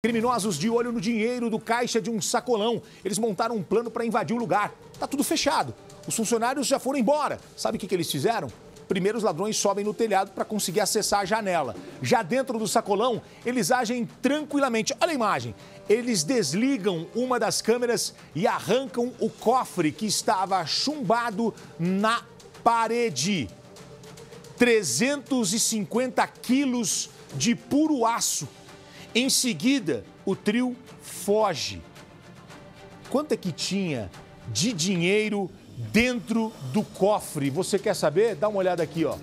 Criminosos de olho no dinheiro do caixa de um sacolão. Eles montaram um plano para invadir o lugar. Tá tudo fechado. Os funcionários já foram embora. Sabe o que, que eles fizeram? Primeiro, os ladrões sobem no telhado para conseguir acessar a janela. Já dentro do sacolão, eles agem tranquilamente. Olha a imagem. Eles desligam uma das câmeras e arrancam o cofre que estava chumbado na parede. 350 quilos de puro aço em seguida, o trio foge. Quanto é que tinha de dinheiro dentro do cofre? Você quer saber? Dá uma olhada aqui, ó.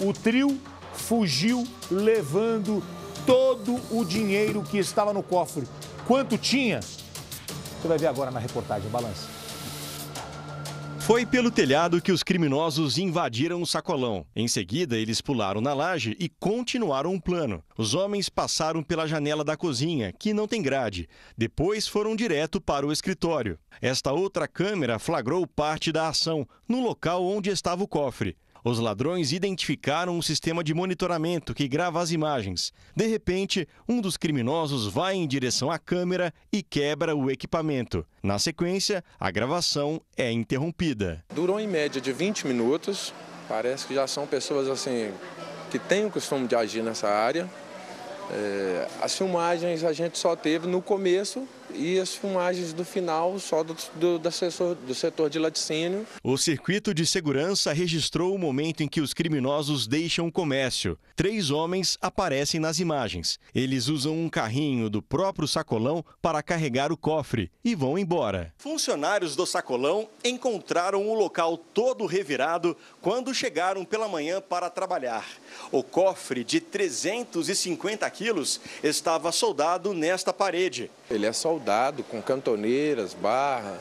O trio fugiu levando todo o dinheiro que estava no cofre. Quanto tinha? Você vai ver agora na reportagem Balança. Foi pelo telhado que os criminosos invadiram o sacolão. Em seguida, eles pularam na laje e continuaram o plano. Os homens passaram pela janela da cozinha, que não tem grade. Depois foram direto para o escritório. Esta outra câmera flagrou parte da ação, no local onde estava o cofre. Os ladrões identificaram um sistema de monitoramento que grava as imagens. De repente, um dos criminosos vai em direção à câmera e quebra o equipamento. Na sequência, a gravação é interrompida. Durou em média de 20 minutos. Parece que já são pessoas assim que têm o costume de agir nessa área. É, as filmagens a gente só teve no começo e as filmagens do final só do, do, do, setor, do setor de laticínio. O circuito de segurança registrou o momento em que os criminosos deixam o comércio. Três homens aparecem nas imagens. Eles usam um carrinho do próprio sacolão para carregar o cofre e vão embora. Funcionários do sacolão encontraram o local todo revirado quando chegaram pela manhã para trabalhar. O cofre de 350 quilos estava soldado nesta parede. Ele é soldado com cantoneiras, barra.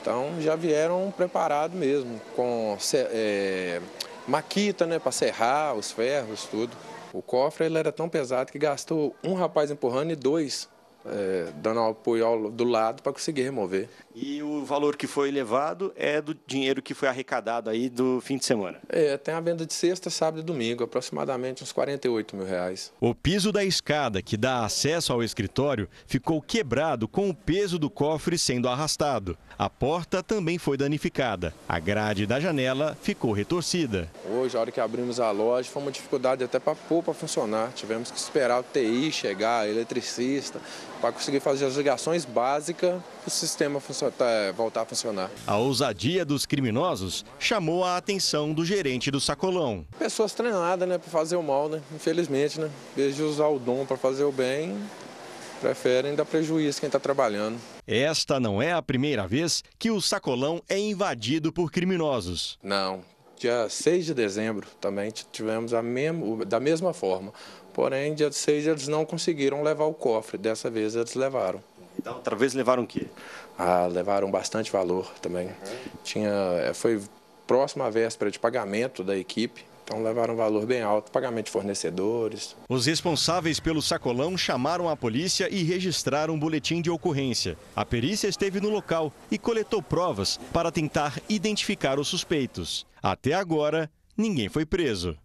Então já vieram preparados mesmo, com é, maquita né, para serrar os ferros, tudo. O cofre ele era tão pesado que gastou um rapaz empurrando e dois é, dando apoio ao, do lado para conseguir remover. E o valor que foi levado é do dinheiro que foi arrecadado aí do fim de semana? É, tem a venda de sexta, sábado e domingo, aproximadamente uns 48 mil reais. O piso da escada que dá acesso ao escritório ficou quebrado com o peso do cofre sendo arrastado. A porta também foi danificada. A grade da janela ficou retorcida. Hoje, a hora que abrimos a loja, foi uma dificuldade até para pôr para funcionar. Tivemos que esperar o TI chegar, eletricista, para conseguir fazer as ligações básicas para o sistema tá, é, voltar a funcionar. A ousadia dos criminosos chamou a atenção do gerente do sacolão. Pessoas treinadas né, para fazer o mal, né? infelizmente, né? em vez de usar o dom para fazer o bem, preferem dar prejuízo quem está trabalhando. Esta não é a primeira vez que o sacolão é invadido por criminosos. Não. Dia 6 de dezembro também tivemos a mesmo, da mesma forma. Porém, dia 6 eles não conseguiram levar o cofre, dessa vez eles levaram. Então, outra vez levaram o quê? Ah, levaram bastante valor também. Uhum. Tinha, eh, foi próxima véspera de pagamento da equipe, então levaram um valor bem alto, pagamento de fornecedores. Os responsáveis pelo sacolão chamaram a polícia e registraram um boletim de ocorrência. A perícia esteve no local e coletou provas para tentar identificar os suspeitos. Até agora, ninguém foi preso.